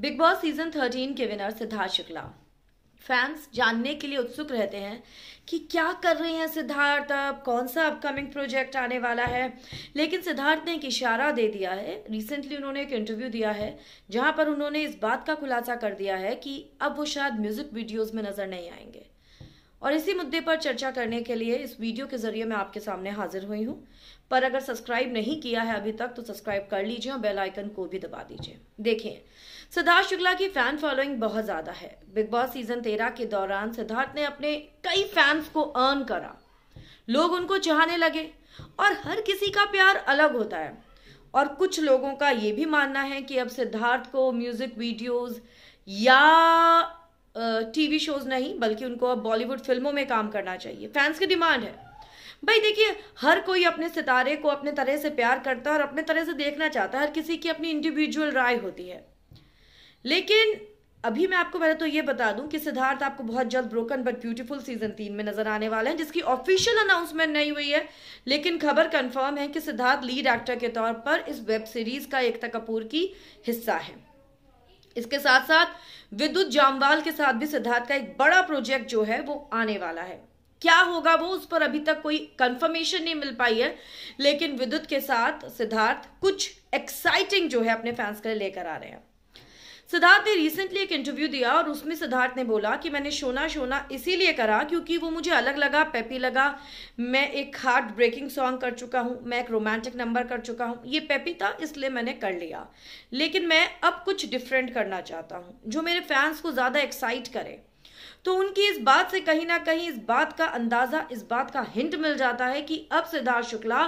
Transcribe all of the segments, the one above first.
big Boss season thirteen के winner Siddharth Shukla fans जानने के लिए उत्सुक रहते हैं कि क्या कर रहे हैं सिद्धार्थ अब कौन सा अपकमिंग प्रोजेक्ट आने वाला है लेकिन सिद्धार्थ ने एक इशारा दे दिया है रिसेंटली उन्होंने एक इंटरव्यू दिया है जहां पर उन्होंने इस बात का खुलासा कर दिया है कि अब वो शायद म्यूज़िक वीडियोज में नज़र नहीं आएंगे और इसी मुद्दे पर चर्चा करने के लिए इस वीडियो के जरिए मैं आपके सामने हाजिर हुई हूँ पर अगर सब्सक्राइब नहीं किया है अभी तक तो सब्सक्राइब कर लीजिए और बेल आइकन को भी दबा दीजिए देखिए सिद्धार्थ शुक्ला की फैन फॉलोइंग बहुत ज्यादा है बिग बॉस सीजन तेरह के दौरान सिद्धार्थ ने अपने कई फैंस को अर्न करा लोग उनको चाहने लगे और हर किसी का प्यार अलग होता है और कुछ लोगों का ये भी मानना है कि अब सिद्धार्थ को म्यूजिक वीडियोज या टीवी शोज नहीं बल्कि उनको अब बॉलीवुड फिल्मों में काम करना चाहिए फैंस की डिमांड है भाई देखिए हर कोई अपने सितारे को अपने तरह से प्यार करता है और अपने तरह से देखना चाहता है हर किसी की अपनी इंडिविजुअल राय होती है लेकिन अभी मैं आपको पहले तो ये बता दूं कि सिद्धार्थ आपको बहुत जल्द ब्रोकन बट ब्यूटीफुल सीजन तीन में नजर आने वाले हैं जिसकी ऑफिशियल अनाउंसमेंट नहीं हुई है लेकिन खबर कंफर्म है कि सिद्धार्थ लीड एक्टर के तौर पर इस वेब सीरीज का एकता कपूर की हिस्सा है इसके साथ साथ विद्युत जामवाल के साथ भी सिद्धार्थ का एक बड़ा प्रोजेक्ट जो है वो आने वाला है क्या होगा वो उस पर अभी तक कोई कंफर्मेशन नहीं मिल पाई है लेकिन विद्युत के साथ सिद्धार्थ कुछ एक्साइटिंग जो है अपने फैंस के लिए लेकर आ रहे हैं सिद्धार्थ ने रिसेंटली एक इंटरव्यू दिया और उसमें सिद्धार्थ ने बोला कि मैंने शोना शोना इसीलिए करा क्योंकि वो मुझे अलग लगा पेपी लगा मैं एक हार्ट ब्रेकिंग सॉन्ग कर चुका हूँ मैं एक रोमांटिक नंबर कर चुका हूँ ये पेपी था इसलिए मैंने कर लिया लेकिन मैं अब कुछ डिफरेंट करना चाहता हूँ जो मेरे फैंस को ज़्यादा एक्साइट करे तो उनकी इस बात से कहीं ना कहीं इस बात का अंदाजा इस बात का हिंट मिल जाता है कि अब सिद्धार्थ शुक्ला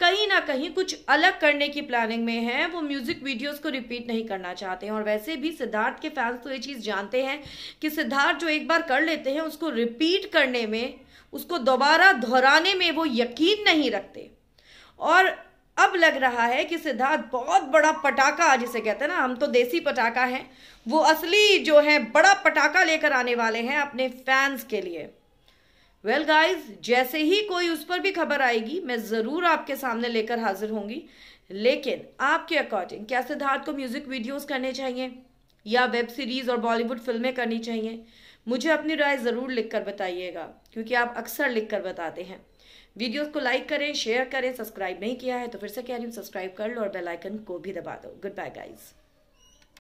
कहीं ना कहीं कुछ अलग करने की प्लानिंग में हैं वो म्यूजिक वीडियोस को रिपीट नहीं करना चाहते हैं और वैसे भी सिद्धार्थ के फैंस तो ये चीज़ जानते हैं कि सिद्धार्थ जो एक बार कर लेते हैं उसको रिपीट करने में उसको दोबारा दोहराने में वो यकीन नहीं रखते और अब लग रहा है कि सिद्धार्थ बहुत बड़ा पटाखा जिसे कहते हैं ना हम तो देसी पटाखा हैं वो असली जो है बड़ा पटाखा लेकर आने वाले हैं अपने फैंस के लिए वेल well गाइस जैसे ही कोई उस पर भी खबर आएगी मैं ज़रूर आपके सामने लेकर हाजिर होंगी लेकिन आपके अकॉर्डिंग क्या सिद्धार्थ को म्यूज़िक वीडियोस करने चाहिए या वेब सीरीज़ और बॉलीवुड फिल्में करनी चाहिए मुझे अपनी राय ज़रूर लिखकर बताइएगा क्योंकि आप अक्सर लिखकर बताते हैं वीडियोस को लाइक करें शेयर करें सब्सक्राइब नहीं किया है तो फिर से कह रही हूँ सब्सक्राइब कर लो और बेल आइकन को भी दबा दो गुड बाय गाइज़